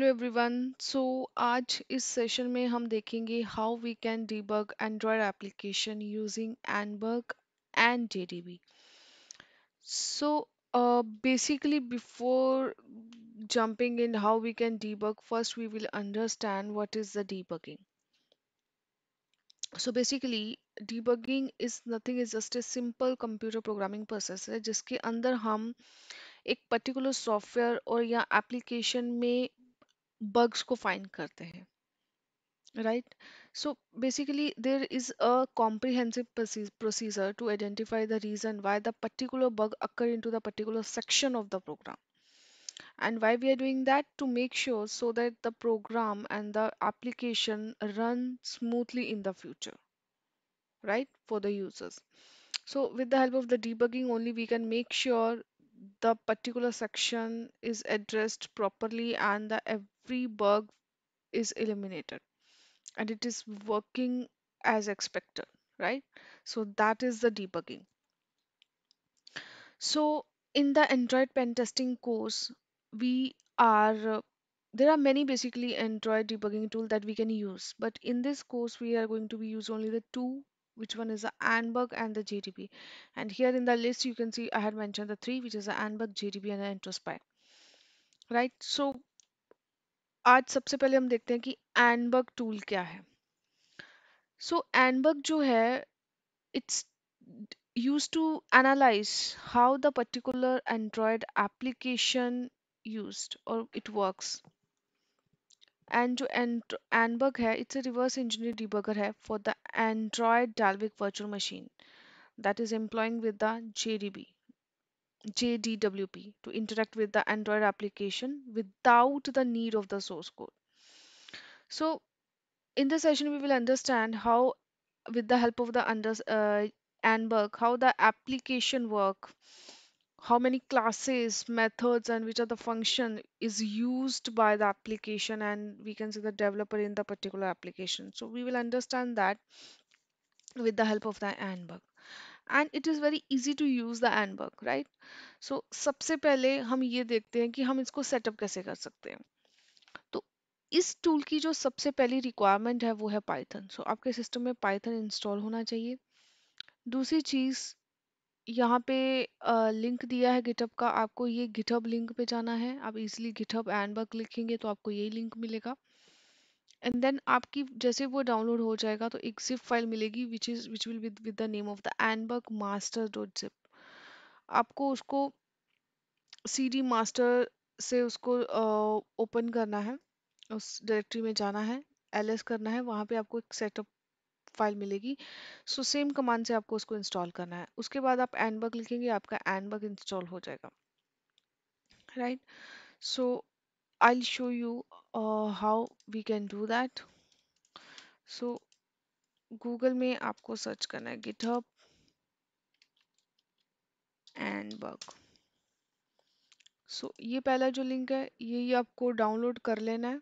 Hello everyone so आज इस session में हम देखेंगे how we can debug Android application using AndBug and J so basically before jumping in how we can debug first we will understand what is the debugging so basically debugging is nothing is just a simple computer programming process है जिसके अंदर हम एक particular software और या application में Bugs को find करते हैं right so basically there is a comprehensive procedure to identify the reason why the particular bug occurred into the particular section of the program and why we are doing that to make sure so that the program and the application run smoothly in the future right for the users so with the help of the debugging only we can make sure the particular section is addressed properly and the every bug is eliminated and it is working as expected right so that is the debugging so in the android pen testing course we are uh, there are many basically android debugging tool that we can use but in this course we are going to be use only the two which one is the anbug and the jdb and here in the list you can see i had mentioned the three which is the anbug jdb and the introspy right so आज सबसे पहले हम देखते हैं कि एनबर्ग tool क्या है so so, AndBug जो है it's use to analyse how the particular Android application use और इट वर्क्स एंड जो एनबर्ग है it's a reverse engineer debugger है for the Android Dalvik virtual machine that is employing with the J D B JDWP to interact with the Android application without the need of the source code. So in this session, we will understand how with the help of the under, uh, ANBERG, how the application work, how many classes, methods and which are the function is used by the application and we can see the developer in the particular application. So we will understand that with the help of the ANBERG. And it is very easy to use the end work right so सबसे पहले हम ये देखते हैं कि हम इसको setup कैसे कर सकते हैं तो इस टूल की जो सबसे पहली रिक्वायरमेंट है वो है पाइथन सो so, आपके सिस्टम में पाइथन इंस्टॉल होना चाहिए दूसरी चीज़ यहाँ पे लिंक दिया है गिटअप का आपको ये गिटअप लिंक पे जाना है आप इजीली गिटअप एंड वर्क लिखेंगे तो आपको यही लिंक मिलेगा एंड देन आपकी जैसे वो डाउनलोड हो जाएगा तो एक जिप फाइल मिलेगी which is which will with the name of the AndBug master dot zip आपको उसको सी डी मास्टर से उसको ओपन uh, करना है उस डायरेक्टरी में जाना है एल एस करना है वहाँ पे आपको एक सेटअप फाइल मिलेगी सो सेम कमांड से आपको उसको इंस्टॉल करना है उसके बाद आप एनबर्ग लिखेंगे आपका एनबर्ग इंस्टॉल हो जाएगा right so I show you uh, how we can do that so Google में आपको सर्च करना है गिटहब एंड बग सो ये पहला जो लिंक है ये ये आपको डाउनलोड कर लेना है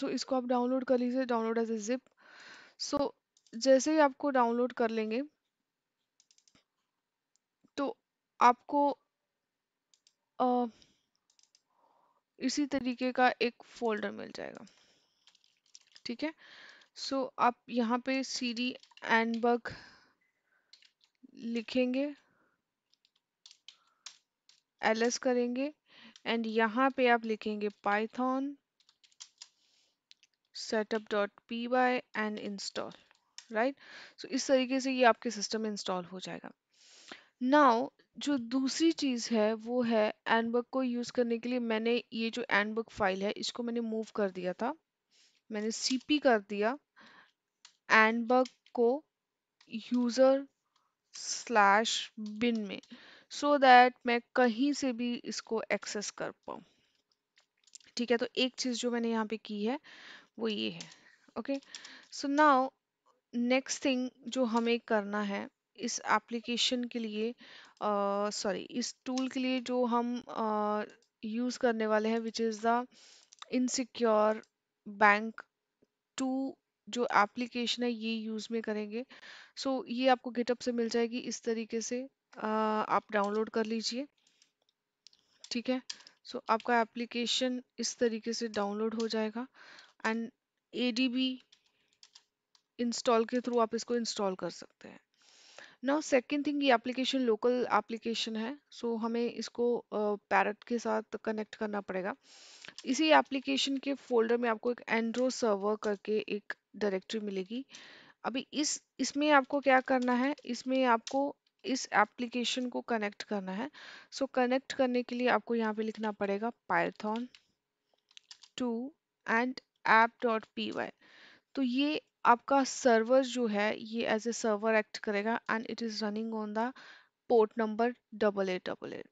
सो so, इसको आप डाउनलोड कर लीजिए download as a zip so जैसे ही आपको डाउनलोड कर लेंगे तो आपको uh, इसी तरीके का एक फोल्डर मिल जाएगा ठीक है सो so, आप यहाँ पे सी डी एनबर्ग लिखेंगे एल करेंगे एंड यहाँ पे आप लिखेंगे Python setup dot P Y and install right so इस तरीके से ये आपके सिस्टम में इंस्टॉल हो जाएगा नाउ जो दूसरी चीज़ है वो है एनबक को यूज़ करने के लिए मैंने ये जो एनबक फाइल है इसको मैंने मूव कर दिया था मैंने सीपी कर दिया एनबक को यूज़र स्लैश बिन में सो so दैट मैं कहीं से भी इसको एक्सेस कर पाऊँ ठीक है तो एक चीज़ जो मैंने यहाँ पे की है वो ये है okay so now next thing जो हमें करना है इस एप्लीकेशन के लिए सॉरी इस टूल के लिए जो हम यूज़ करने वाले हैं which is the insecure bank two जो एप्लीकेशन है ये यूज़ में करेंगे सो so, ये आपको गिटअप से मिल जाएगी इस तरीके से uh, आप डाउनलोड कर लीजिए ठीक है सो so, आपका एप्लीकेशन इस तरीके से डाउनलोड हो जाएगा एंड ए इंस्टॉल के थ्रू आप इसको इंस्टॉल कर सकते हैं नाउ सेकेंड थिंग ये एप्लीकेशन लोकल एप्लीकेशन है सो so हमें इसको पैरट के साथ कनेक्ट करना पड़ेगा इसी एप्लीकेशन के फोल्डर में आपको एक एंड्रो सर्वर करके एक डायरेक्टरी मिलेगी अभी इस इसमें आपको क्या करना है इसमें आपको इस एप्लीकेशन को कनेक्ट करना है सो so, कनेक्ट करने के लिए आपको यहाँ पे लिखना पड़ेगा Python two and app dot P Y तो ये आपका सर्वर जो है ये एज ए सर्वर एक्ट करेगा and it is running on the port number double eight double eight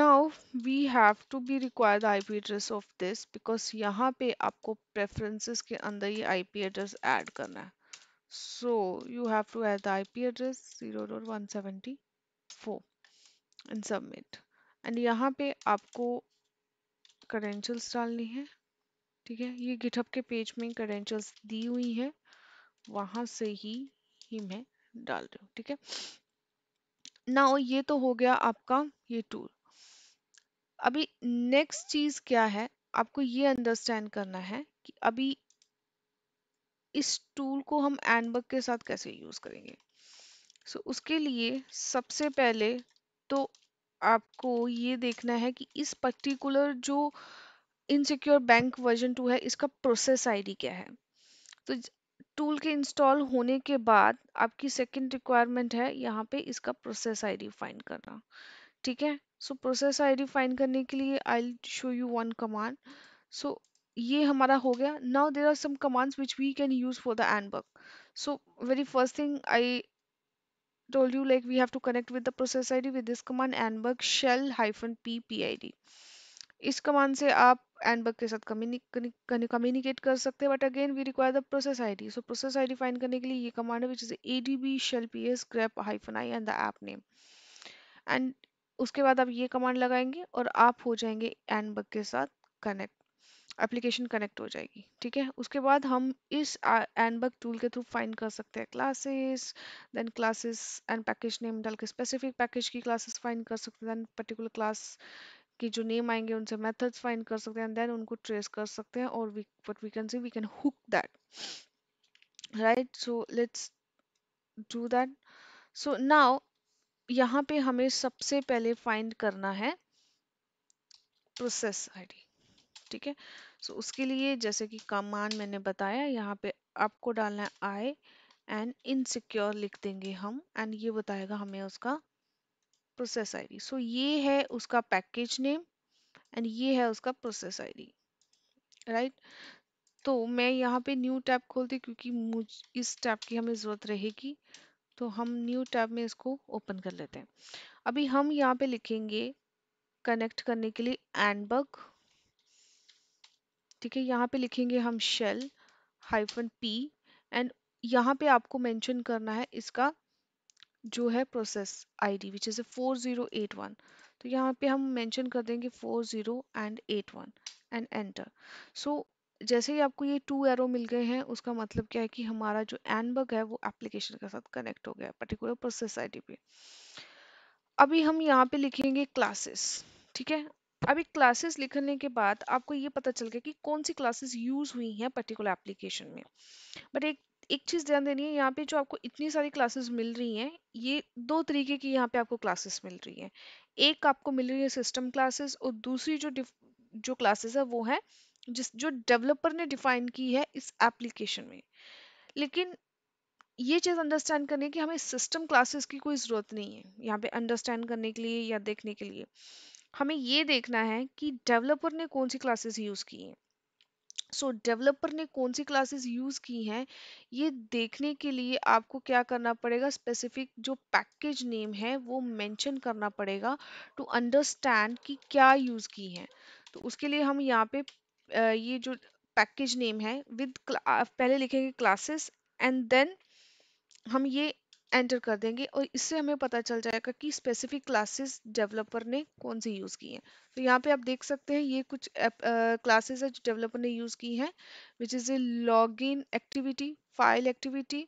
now we have to be require the I P address of this because यहाँ पे आपको प्रेफरेंसेस के अंदर ये आई पी एड्रेस एड करना है so you have to add the I P address zero dot one seventy four and submit and यहाँ पे आपको करेंशल्स डालनी है ठीक है ये गिटहब के पेज में क्रेडेंशियल्स दी हुई हैं वहां से ही ही मैं डाल रही हूँ ठीक है ना ये तो हो गया आपका ये टूल अभी नेक्स्ट चीज़ क्या है आपको ये अंडरस्टैंड करना है कि अभी इस टूल को हम एंडबग के साथ कैसे यूज़ करेंगे सो so, उसके लिए सबसे पहले तो आपको ये देखना है कि इस पर्टिकुलर जो इनसिक्योर बैंक वर्जन टू है इसका प्रोसेस आईडी क्या है तो टूल के इंस्टॉल होने के बाद आपकी सेकंड रिक्वायरमेंट है यहाँ पे इसका प्रोसेस आईडी फाइंड करना ठीक है सो प्रोसेस आईडी फाइंड करने के लिए I show you one command so ये हमारा हो गया now there are some commands which we can use for the work so very first thing I told you like we have to connect with the process id with this command anbug shell hyphen p pid इस command से आप and bug के साथ communicate कर सकते हैं but again we require the process ID so process ID find करने के लिए ये कमांड है which is a D B shell P S grep hyphen I and the app name and उसके बाद आप ये कमांड लगाएंगे और आप हो जाएंगे एंड बग के साथ कनेक्ट एप्लीकेशन कनेक्ट हो जाएगी ठीक है उसके बाद हम इस एनबग टूल के थ्रू फाइंड कर सकते हैं classes then classes and package name डाल के स्पेसिफिक पैकेज की क्लासेस फाइंड कर सकते हैं देन पर्टिकुलर क्लास कि जो नेम आएंगे उनसे मेथड्स फाइंड कर सकते हैं देन उनको ट्रेस कर सकते हैं और we but we can see we can hook that right so let's do that so now यहाँ पे हमें सबसे पहले फाइंड करना है प्रोसेस आईडी ठीक है सो उसके लिए जैसे कि कमान मैंने बताया यहाँ पे आपको डालना है आई एंड इनसिक्योर लिख देंगे हम एंड ये बताएगा हमें उसका प्रोसेस आईडी सो ये है उसका पैकेज नेम एंड ये है उसका प्रोसेस आईडी राइट तो मैं यहाँ पे न्यू टैब खोलती क्योंकि मुझ इस टैब की हमें ज़रूरत रहेगी तो हम न्यू टैब में इसको ओपन कर लेते हैं अभी हम यहाँ पे लिखेंगे कनेक्ट करने के लिए एंडबग ठीक है यहाँ पे लिखेंगे हम शेल हाइफन पी एंड यहाँ पे आपको मेंशन करना है इसका जो है process ID which is a four zero eight one तो यहाँ पे हम मेंशन कर देंगे four zero and eight one and enter so जैसे ही आपको ये टू एरो मिल गए हैं उसका मतलब क्या है कि हमारा जो एनबग है वो एप्लीकेशन के साथ कनेक्ट हो गया है पर्टिकुलर प्रोसेस आईडी पे अभी हम यहाँ पे लिखेंगे क्लासेस ठीक है अभी क्लासेस लिखने के बाद आपको ये पता चल गया कि कौन सी क्लासेस यूज हुई हैं पर्टिकुलर एप्लीकेशन में बट एक एक चीज़ ध्यान देनी है यहाँ पे जो आपको इतनी सारी क्लासेस मिल रही हैं ये दो तरीके की यहाँ पे आपको क्लासेस मिल रही हैं एक आपको मिल रही है सिस्टम क्लासेस और दूसरी जो जो क्लासेस है वो है जिस जो डेवलपर ने डिफाइन की है इस एप्लीकेशन में लेकिन ये चीज़ अंडरस्टैंड करने की हमें सिस्टम क्लासेस की कोई ज़रूरत नहीं है यहाँ पे अंडरस्टैंड करने के लिए या देखने के लिए हमें ये देखना है कि डेवलपर ने कौन सी क्लासेस यूज़ की हैं सो डेवलपर ने कौन सी क्लासेस यूज़ की हैं ये देखने के लिए आपको क्या करना पड़ेगा स्पेसिफिक जो पैकेज नेम है वो मेंशन करना पड़ेगा टू अंडरस्टैंड कि क्या यूज़ की हैं तो उसके लिए हम यहाँ पे ये जो पैकेज नेम है विद पहले लिखेंगे क्लासेस एंड देन हम ये एंटर कर देंगे और इससे हमें पता चल जाएगा कि स्पेसिफिक क्लासेस डेवलपर ने कौन सी यूज़ की हैं तो यहाँ पे आप देख सकते हैं ये कुछ क्लासेस है जो डेवलपर ने यूज़ की हैं which is a log in activity file activity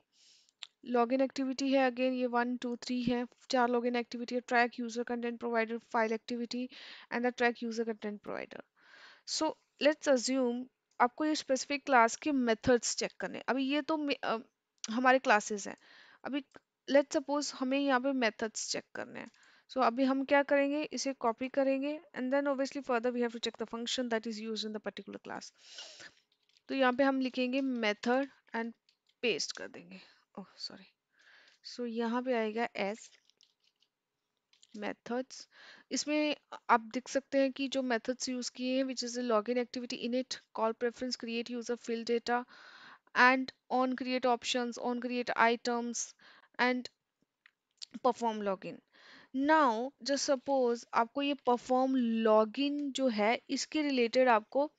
login activity है अगेन ये वन टू थ्री है चार लॉगिन एक्टिविटी है track user content provider file activity and the track user content provider so let's assume आपको ये specific class के methods check करने अभी ये तो uh, हमारे क्लासेस हैं अभी लेट सपोज हमें यहाँ पे मेथड्स चेक करने हैं सो so, अभी हम क्या करेंगे इसे कॉपी करेंगे and then obviously further we have to check the function that is use in the particular class तो यहाँ पे हम लिखेंगे मेथड एंड पेस्ट कर देंगे ओह सॉरी सो यहाँ पे आएगा एस मेथड्स इसमें आप देख सकते हैं कि जो मेथड्स यूज़ किए हैं which is a log in activity in it call preference create use user fill data and on create option on create items and perform login now just suppose आपको ये परफॉर्म लॉगिन जो है इसके related आपको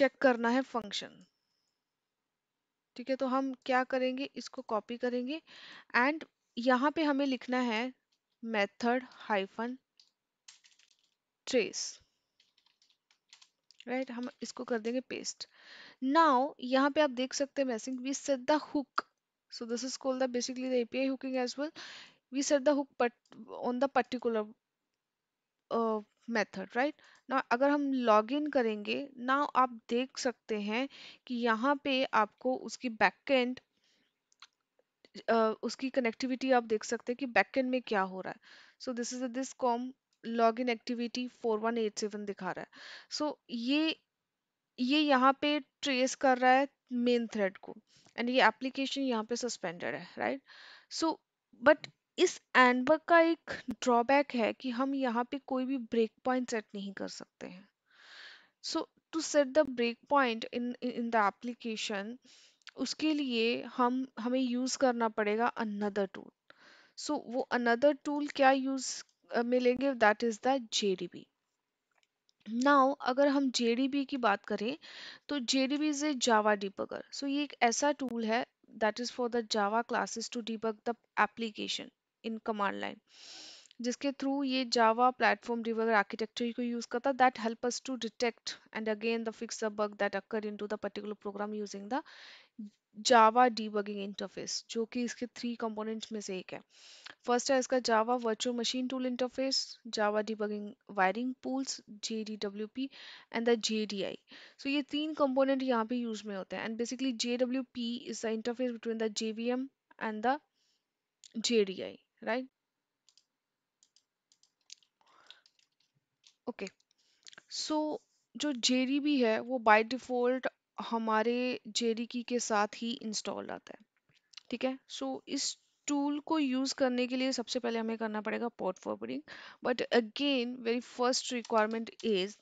check करना है function ठीक है तो हम क्या करेंगे इसको कॉपी करेंगे एंड यहाँ पे हमें लिखना है मेथड हाइफन ट्रेस राइट हम इसको कर देंगे पेस्ट नाउ यहाँ पे आप देख सकते हैं messing we set the hook so this is called the basically the api hooking as well we set the hook but on the particular uh, method right ना अगर हम लॉग इन करेंगे ना आप देख सकते हैं कि यहाँ पे आपको उसकी बैकएंड uh, उसकी कनेक्टिविटी आप देख सकते हैं कि बैकएंड में क्या हो रहा है so this is this com log in activity four one eight seven दिखा रहा है सो so, ये ये यहाँ पे ट्रेस कर रहा है मेन थ्रेड को एंड ये एप्लीकेशन यहाँ पे सस्पेंडेड है राइट सो बट इस एंडबग का एक ड्रॉबैक है कि हम यहाँ पे कोई भी ब्रेक पॉइंट सेट नहीं कर सकते हैं so to set the break point in in the application उसके लिए हम हमें यूज़ करना पड़ेगा अनदर टूल सो वो अनदर टूल क्या यूज़ मिलेंगे that is the J D B now अगर हम जे की बात करें तो J D B is a Java debugger so ये एक ऐसा टूल है that is for the Java classes to debug the application in command line जिसके थ्रू ये जावा प्लेटफॉर्म डिबगर आर्किटेक्चर को यूज करता that help us to detect and again the fix the bug that occur in to the particular program using the Java debugging interface जो कि इसके three components में से एक है फर्स्ट है इसका Java virtual machine tool interface Java debugging wiring pools J D W P and the J D I so ये तीन कंपोनेंट यहाँ पे यूज में होते हैं and basically J W P is the interface between the J V M and the J D I right okay so जो J D B है वो बाई डिफॉल्ट हमारे की के साथ ही इंस्टॉल आता है ठीक है सो इस टूल को यूज़ करने के लिए सबसे पहले हमें करना पड़ेगा port forwarding but again very first requirement is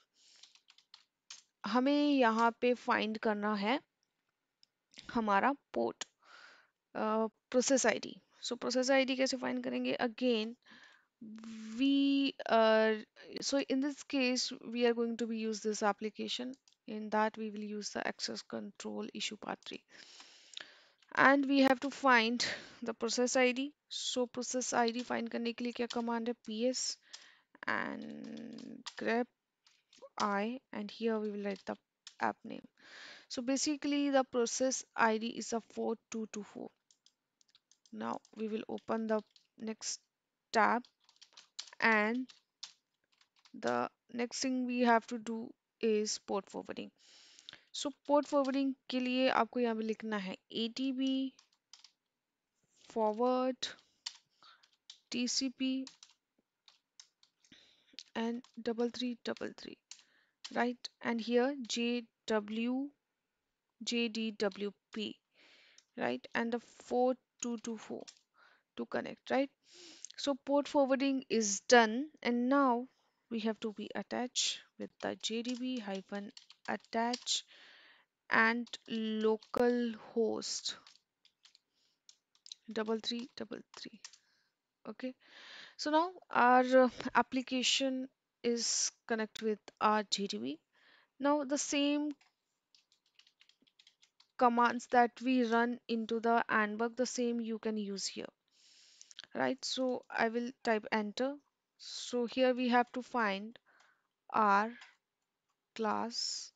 हमें यहाँ पे फाइंड करना है हमारा port process ID so process ID कैसे फाइंड करेंगे again we so in this case we are going to be use this application in that we will use the access control issue part 3 and we have to find the process id so process id find करने के लिए क्या command है ps and grep i and here we will write the app name so basically the process id is a 4224 now we will open the next tab and the next thing we have to do is port forwarding. So port forwarding के लिए आपको यहाँ पे लिखना है ATB forward TCP and double three double three right and here jw jdwp right and the 4224 to connect right so port forwarding is done and now we have to be attached with the jdb hyphen attach and local host double three double three okay so now our uh, application is connect with our jdb now the same commands that we run into the handbook the same you can use here right so i will type enter so here we have to find our class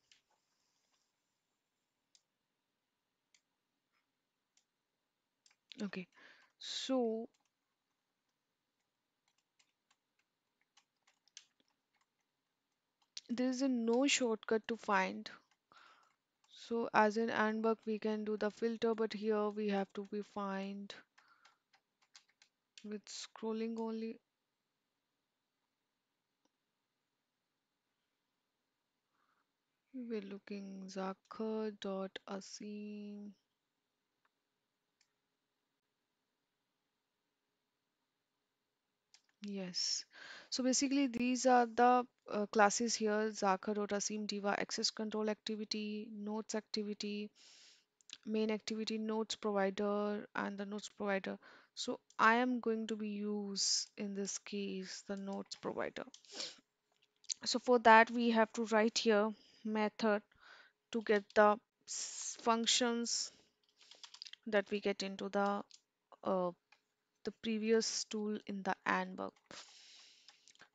okay so there is a no shortcut to find so as in Anberg we can do the filter but here we have to be find with scrolling only We're looking Zakhar. dot Asim. Yes. So basically these are the uh, classes here, Zakhar. dot Asim, Diva, access control activity, notes activity, main activity, notes provider and the notes provider. So I am going to be use in this case the notes provider. So for that we have to write here method to get the functions that we get into the uh, the previous tool in the handbook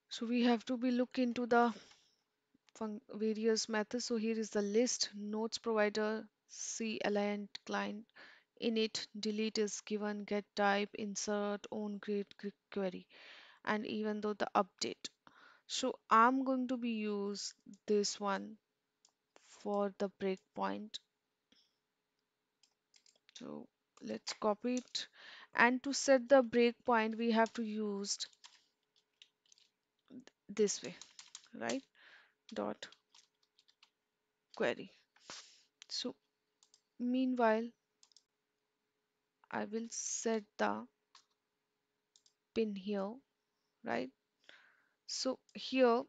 so we have to be look into the various methods so here is the list nodes provider CLI client init delete is given get type insert own create query and even though the update so i'm going to be use this one for the breakpoint so let's copy it and to set the breakpoint we have to use this way right dot query so meanwhile I will set the pin here right so here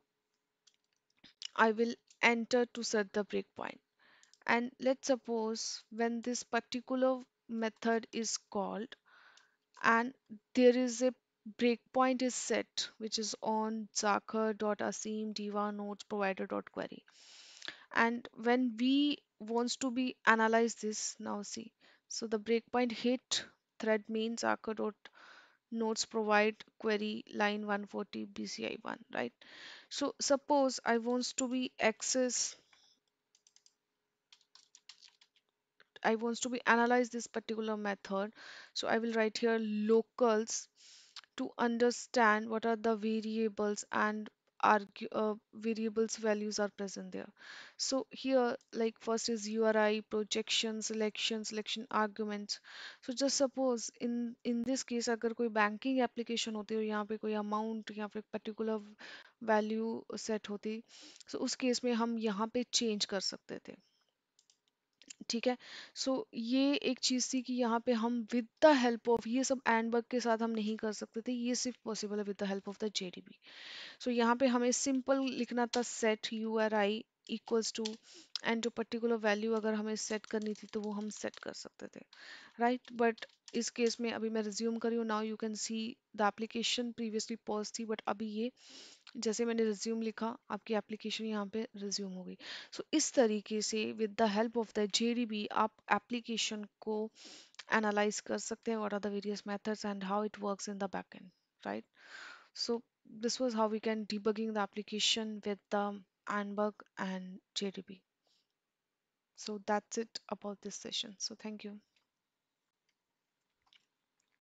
I will enter to set the breakpoint and let's suppose when this particular method is called and there is a breakpoint is set which is on zaka.asim diva nodes provider.query and when we wants to be analyze this now see so the breakpoint hit thread main zaka.nodes provide query line 140 bci1 right so suppose i wants to be access I wants to be analyze this particular method. So I will write here locals to understand what are the variables and argue, uh, variables values are present there so here like first is uri projection selection selection arguments so just suppose in in this case अगर कोई banking application होती और यहाँ पे कोई amount या फिर particular value set होती so उस case में हम यहाँ पे change कर सकते थे ठीक है सो so, ये एक चीज़ थी कि यहाँ पे हम विद द हेल्प ऑफ ये सब एंड वर्क के साथ हम नहीं कर सकते थे ये सिर्फ पॉसिबल है with the help of the J D B so यहाँ पे हमें सिंपल लिखना था set U R I equals to and जो पर्टिकुलर वैल्यू अगर हमें सेट करनी थी तो वो हम सेट कर सकते थे राइट right? बट इस केस में अभी मैं रिज्यूम करी हूँ now you can see the application previously pause थी बट अभी ये जैसे मैंने रिज्यूम लिखा आपकी एप्लीकेशन यहाँ पे रिज्यूम हो गई सो so, इस तरीके से with the help of the J आप एप्लीकेशन को एनालाइज कर सकते हैं और are the various methods and how it work in the back end right so this was how we can bugging the application with the AndBug and J So that's it about this session. So thank you.